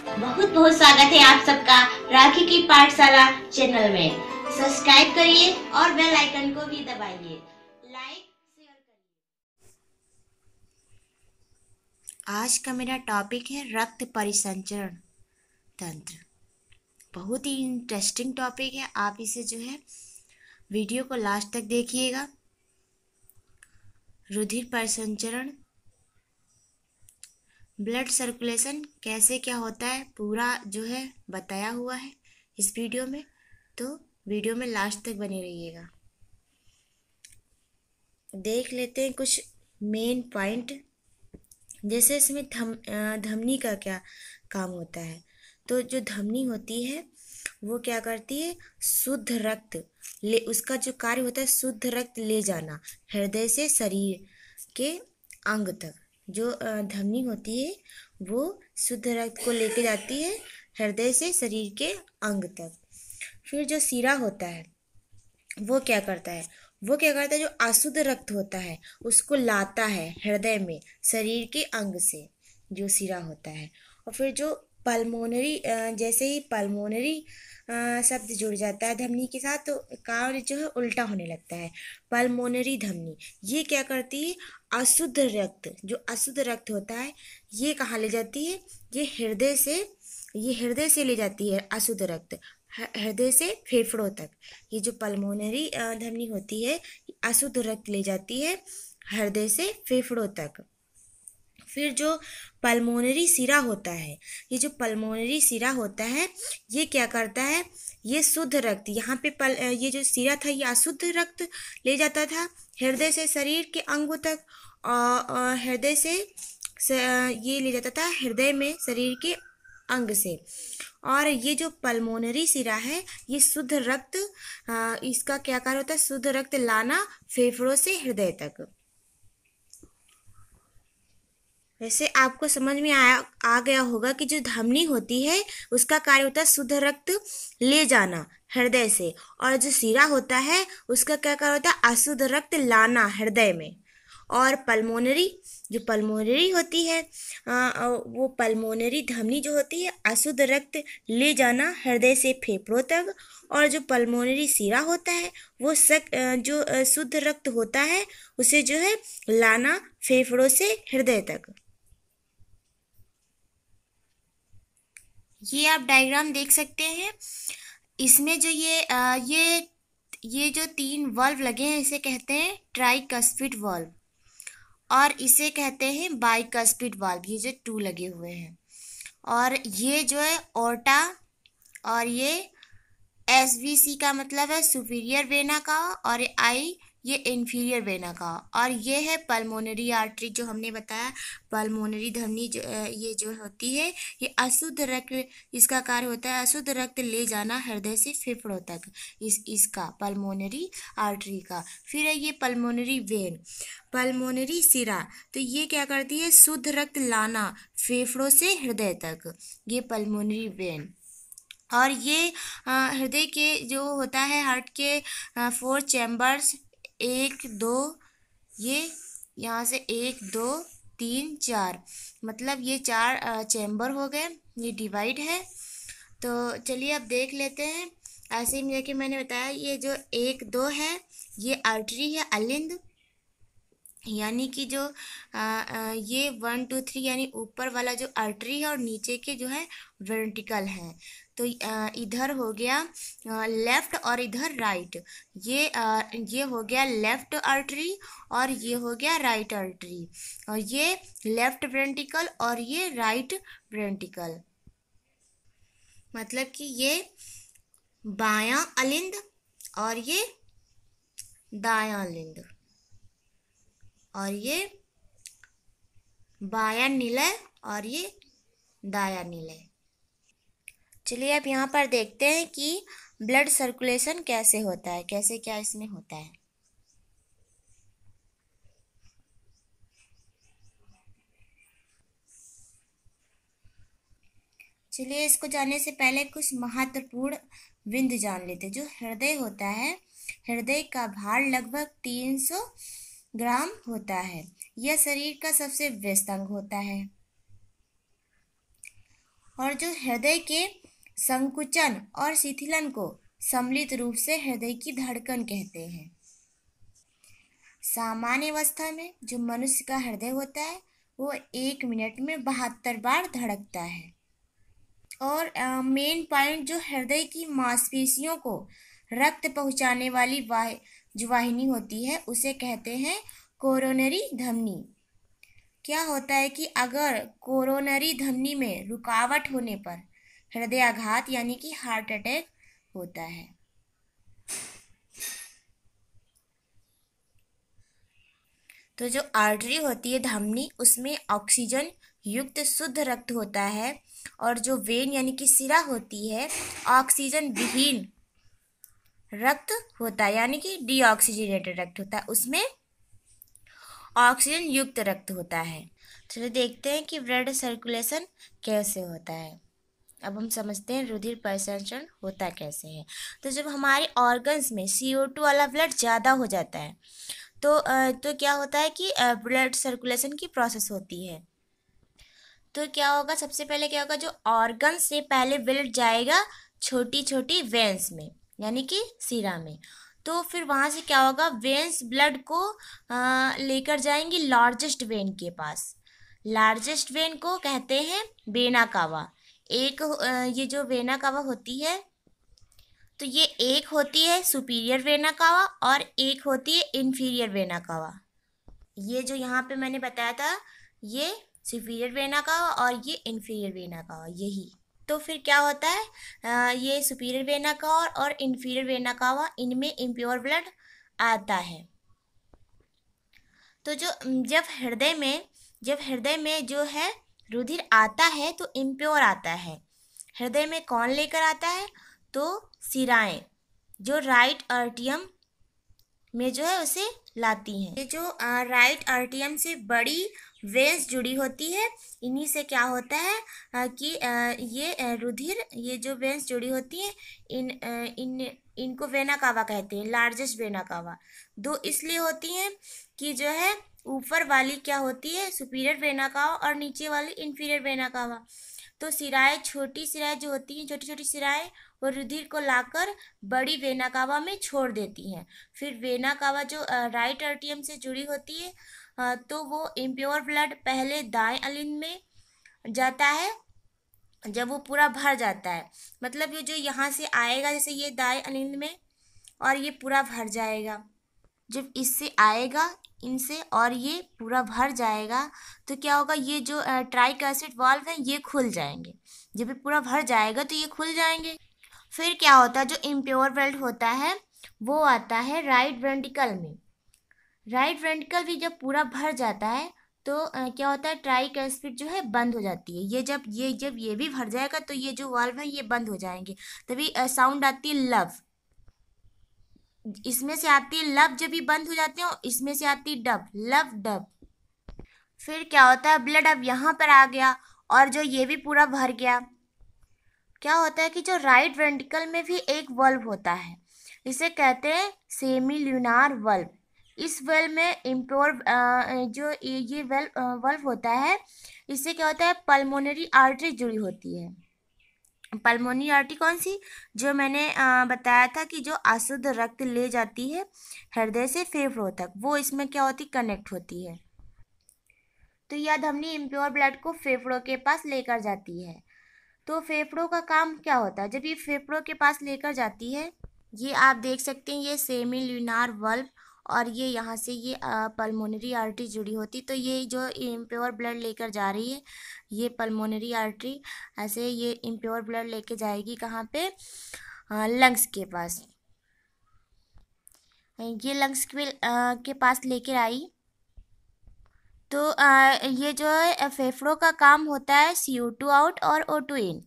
बहुत बहुत स्वागत है आप सबका राखी की पाठशाला चैनल में सब्सक्राइब करिए और बेल आइकन को भी दबाइए लाइक शेयर आज का मेरा टॉपिक है रक्त परिसंचरण तंत्र बहुत ही इंटरेस्टिंग टॉपिक है आप इसे जो है वीडियो को लास्ट तक देखिएगा रुधिर परिसंचरण ब्लड सर्कुलेशन कैसे क्या होता है पूरा जो है बताया हुआ है इस वीडियो में तो वीडियो में लास्ट तक बने रहिएगा देख लेते हैं कुछ मेन पॉइंट जैसे इसमें धम धमनी का क्या काम होता है तो जो धमनी होती है वो क्या करती है शुद्ध रक्त ले उसका जो कार्य होता है शुद्ध रक्त ले जाना हृदय से शरीर के अंग तक जो धमनी होती है वो शुद्ध रक्त को लेके जाती है हृदय से शरीर के अंग तक फिर जो सिरा होता है वो क्या करता है वो क्या करता है जो अशुद्ध रक्त होता है उसको लाता है हृदय में शरीर के अंग से जो सिरा होता है और फिर जो पल्मोनरी जैसे ही पल्मोनरी शब्द जुड़ जाता है धमनी के साथ तो कार्य जो है उल्टा होने लगता है पल्मोनरी धमनी ये क्या करती है अशुद्ध रक्त जो अशुद्ध रक्त होता है ये कहाँ ले जाती है ये हृदय से ये हृदय से ले जाती है अशुद्ध रक्त हृदय से फेफड़ों तक ये जो पल्मोनरी धमनी होती है अशुद्ध रक्त ले जाती है हृदय से फेफड़ों तक फिर जो पल्मोनरी सिरा होता है ये जो पल्मोनरी सिरा होता है ये क्या करता है ये शुद्ध रक्त यहाँ पे पल ये जो सिरा था ये अशुद्ध रक्त ले जाता था हृदय से शरीर के अंगों तक और हृदय से ये ले जाता था हृदय में शरीर के अंग से और ये जो पल्मोनरी सिरा है ये शुद्ध रक्त इसका क्या कार्य होता है शुद्ध रक्त लाना फेफड़ों से हृदय तक वैसे आपको समझ में आया आ गया होगा कि जो धमनी होती है उसका कार्य होता है शुद्ध रक्त ले जाना हृदय से और जो सिरा होता है उसका क्या कार्य होता है अशुद्ध रक्त लाना हृदय में और पल्मोनरी जो पल्मोनरी होती है आ, वो पल्मोनरी धमनी जो होती है अशुद्ध रक्त ले जाना हृदय से फेफड़ों तक और जो पल्मोनरी सिरा होता है वो सक जो शुद्ध रक्त होता है उसे जो है लाना फेफड़ों से हृदय तक ये आप डायग्राम देख सकते हैं इसमें जो ये आ, ये ये जो तीन वॉल्व लगे हैं इसे कहते हैं ट्राई कस्पिड वॉल्व और इसे कहते हैं बाई कस्पिड वाल्व ये जो टू लगे हुए हैं और ये जो है ओटा और ये एस का मतलब है सुपीरियर वेना का और आई ये इन्फीरियर वेना का और ये है पल्मोनरी आर्टरी जो हमने बताया पल्मोनरी धमनी जो ये जो होती है ये अशुद्ध रक्त इसका कार्य होता है अशुद्ध रक्त ले जाना हृदय से फेफड़ों तक इस इसका पल्मोनरी आर्टरी का फिर है ये पल्मोनरी वेन पल्मोनरी सिरा तो ये क्या करती है शुद्ध रक्त लाना फेफड़ों से हृदय तक ये पल्मोनरी वेन और ये हृदय के जो होता है हार्ट के फोर चैम्बर्स एक दो ये यहाँ से एक दो तीन चार मतलब ये चार चैम्बर हो गए ये डिवाइड है तो चलिए अब देख लेते हैं ऐसे ही जैसे मैंने बताया ये जो एक दो है ये आर्टरी है अलिंद यानी कि जो आ, आ, ये वन टू थ्री यानी ऊपर वाला जो आर्टरी है और नीचे के जो है वर्टिकल है तो इधर हो गया लेफ़्ट और इधर राइट ये ये हो गया लेफ़्ट आर्टरी और ये हो गया राइट आर्टरी और ये लेफ़्ट वेंटिकल और ये राइट वेंटिकल मतलब कि ये बायां अलिंद और ये दायां अलिंद और ये बायां नीले और ये दायां नीले चलिए अब यहाँ पर देखते हैं कि ब्लड सर्कुलेशन कैसे होता है कैसे क्या इसमें होता है चलिए इसको जाने से पहले कुछ महत्वपूर्ण बिंदु जान लेते जो हृदय होता है हृदय का भार लगभग तीन सौ ग्राम होता है यह शरीर का सबसे व्यस्त अंग होता है और जो हृदय के संकुचन और शिथिलन को सम्मिलित रूप से हृदय की धड़कन कहते हैं सामान्य अवस्था में जो मनुष्य का हृदय होता है वो एक मिनट में बहत्तर बार धड़कता है और मेन पॉइंट जो हृदय की मांसपेशियों को रक्त पहुंचाने वाली वाह जो वाहिनी होती है उसे कहते हैं कोरोनरी धमनी क्या होता है कि अगर कोरोनरी धमनी में रुकावट होने पर हृदय आघात यानी कि हार्ट अटैक होता है तो जो आर्टरी होती है धमनी उसमें ऑक्सीजन युक्त शुद्ध रक्त होता है और जो वेन यानी कि सिरा होती है ऑक्सीजन विहीन रक्त होता है यानी कि डीऑक्सीजनेटेड रक्त होता है उसमें ऑक्सीजन युक्त रक्त होता है चलिए देखते हैं कि ब्लड सर्कुलेशन कैसे होता है अब हम समझते हैं रुधिर परिसंचरण होता कैसे है तो जब हमारे ऑर्गन्स में सी ओ टू वाला ब्लड ज़्यादा हो जाता है तो तो क्या होता है कि ब्लड सर्कुलेशन की प्रोसेस होती है तो क्या होगा सबसे पहले क्या होगा जो ऑर्गन से पहले ब्लड जाएगा छोटी छोटी वेंस में यानी कि सिरा में तो फिर वहाँ से क्या होगा वेंस ब्लड को लेकर जाएंगी लार्जेस्ट वेन के पास लार्जेस्ट वेन को कहते हैं बेना कावा एक ये जो वेना कावा होती है तो ये एक होती है सुपीरियर वेना कावा और एक होती है इन्फीरियर वेना कावा ये जो यहाँ पे मैंने बताया था ये सुपीरियर वेना कावा और ये इन्फीरियर वेना कावा यही तो फिर क्या होता है आ, ये सुपीरियर वेना कावा और इन्फीरियर वेना कावा इनमें इम्प्योर ब्लड आता है तो जो जब हृदय में जब हृदय में जो है रुधिर आता है तो इम्प्योर आता है हृदय में कौन लेकर आता है तो सिराएं जो राइट आर्टियम में जो है उसे लाती हैं ये जो राइट आर्टियम से बड़ी वेंस जुड़ी होती है इन्हीं से क्या होता है कि ये रुधिर ये जो वेंस जुड़ी होती हैं इन इन इनको वेना कावा कहते हैं लार्जेस्ट वेना कावा दो इसलिए होती हैं कि जो है ऊपर वाली क्या होती है सुपीरियर कावा और नीचे वाली इन्फीरियर कावा तो सिराएँ छोटी सिराएँ जो होती हैं छोटी छोटी सिराएँ वो रुधिर को लाकर बड़ी कावा में छोड़ देती हैं फिर कावा जो राइट आर्टियम से जुड़ी होती है तो वो इम्प्योर ब्लड पहले दाएं अलिन में जाता है जब वो पूरा भर जाता है मतलब ये जो यहाँ से आएगा जैसे ये दाएं अलिंद में और ये पूरा भर जाएगा जब इससे आएगा इनसे और ये पूरा भर जाएगा तो क्या होगा ये जो ट्राइक एसिड वाल्व हैं ये खुल जाएंगे जब ये पूरा भर जाएगा तो ये खुल जाएंगे फिर क्या होता है जो इम्प्योर ब्लड होता है वो आता है राइट वेंटिकल में राइट वेंटिकल भी जब पूरा भर जाता है तो क्या होता है ट्राइक एसिड जो है बंद हो जाती है ये जब ये जब ये भी भर जाएगा तो ये जो वाल्व है ये बंद हो जाएंगे तभी साउंड आती है लव इसमें से आती है लव जब भी बंद हो जाते हैं इसमें से आती है डब लव डब फिर क्या होता है ब्लड अब यहाँ पर आ गया और जो ये भी पूरा भर गया क्या होता है कि जो राइट वेंटिकल में भी एक वल्ब होता है इसे कहते हैं सेमी ल्यूनार वल्ब इस वेल्व में इम्प्योर जो ये वेल्व वल्व होता है इससे क्या होता है पल्मोनरी आर्टरी जुड़ी होती है पल्मोनी आर्टरी कौन सी जो मैंने बताया था कि जो अशुद्ध रक्त ले जाती है हृदय से फेफड़ों तक वो इसमें क्या होती कनेक्ट होती है तो यह धमनी इम्प्योर ब्लड को फेफड़ों के पास लेकर जाती है तो फेफड़ों का काम क्या होता है जब ये फेफड़ों के पास लेकर जाती है ये आप देख सकते हैं ये सेमी ल्यूनार वल्व और ये यहाँ से ये पल्मोनरी आर्टरी जुड़ी होती तो ये जो इम्प्योर ब्लड लेकर जा रही है ये पल्मोनरी आर्टरी ऐसे ये इम्प्योर ब्लड लेके जाएगी कहाँ पे लंग्स के पास ये लंग्स के, आ, के पास लेकर आई तो आ, ये जो है फेफड़ों का काम होता है सी ओ टू आउट और ओ टू इन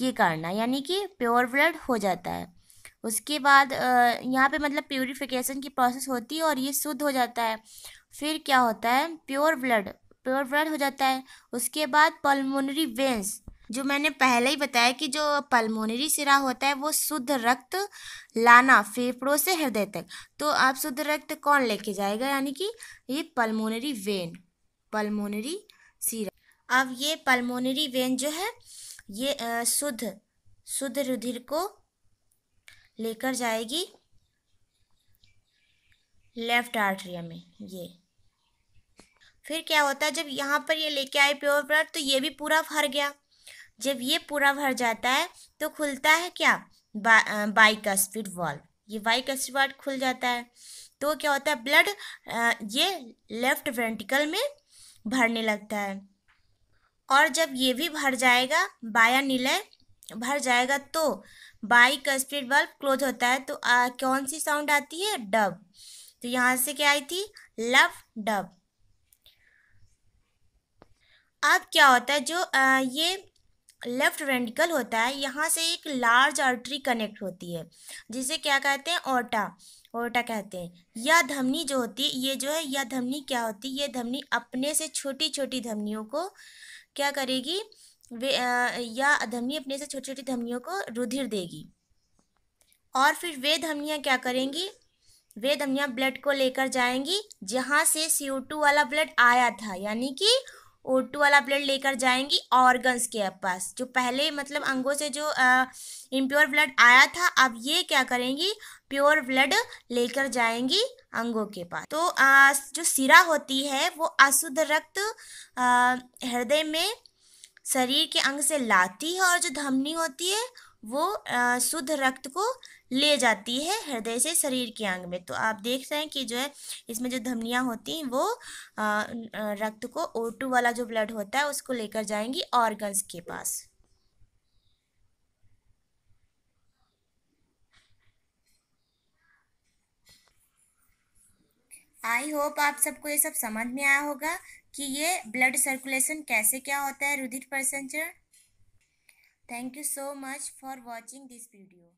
ये करना यानी कि प्योर ब्लड हो जाता है उसके बाद यहाँ पे मतलब प्योरीफिकेशन की प्रोसेस होती है और ये शुद्ध हो जाता है फिर क्या होता है प्योर ब्लड प्योर ब्लड हो जाता है उसके बाद पल्मोनरी वेंस जो मैंने पहले ही बताया कि जो पल्मोनरी सिरा होता है वो शुद्ध रक्त लाना फेफड़ों से हृदय तक तो आप शुद्ध रक्त कौन लेके जाएगा यानी कि ये पल्मोनरी वेन पल्मोनरी सिरा अब ये पल्मोनरी वेन जो है ये शुद्ध शुद्ध रुधिर को लेकर जाएगी लेफ्ट आर्ट्रिया में ये फिर क्या होता है जब यहाँ पर ये लेके आए प्योर ब्लड तो ये भी पूरा भर गया जब ये पूरा भर जाता है तो खुलता है क्या बा, बाइक स्पीड वॉल्व ये बाइक स्पीड वाल्व खुल जाता है तो क्या होता है ब्लड ये लेफ्ट वेंटिकल में भरने लगता है और जब ये भी भर जाएगा बाया नीले भर जाएगा तो बाई स्पीड बल्ब क्लोज होता है तो आ, कौन सी साउंड आती है डब तो यहाँ से क्या आई थी लव डब अब क्या होता है जो आ, ये लेफ्ट वेंटिकल होता है यहाँ से एक लार्ज आर्टरी कनेक्ट होती है जिसे क्या कहते हैं ओटा ओटा कहते हैं यह धमनी जो होती है ये जो है यह धमनी क्या होती है ये धमनी अपने से छोटी छोटी धमनियों को क्या करेगी वे या धमनी अपने से छोटी छोटी धमनियों को रुधिर देगी और फिर वे धमनियाँ क्या करेंगी वे धमनियाँ ब्लड को लेकर जाएंगी जहाँ से सी वाला ब्लड आया था यानी कि ओ टू वाला ब्लड लेकर जाएंगी ऑर्गन्स के पास जो पहले मतलब अंगों से जो इम्प्योर ब्लड आया था अब ये क्या करेंगी प्योर ब्लड लेकर जाएंगी अंगों के पास तो आ, जो सिरा होती है वो अशुद्ध रक्त हृदय में शरीर के अंग से लाती है और जो धमनी होती है वो शुद्ध रक्त को ले जाती है हृदय से शरीर के अंग में तो आप देख रहे हैं कि जो है इसमें जो धमनियाँ होती हैं वो रक्त को ओ टू वाला जो ब्लड होता है उसको लेकर जाएंगी ऑर्गन्स के पास आई होप आप सबको ये सब समझ में आया होगा कि ये ब्लड सर्कुलेशन कैसे क्या होता है रुधिर प्रसंचरण thank you so much for watching this video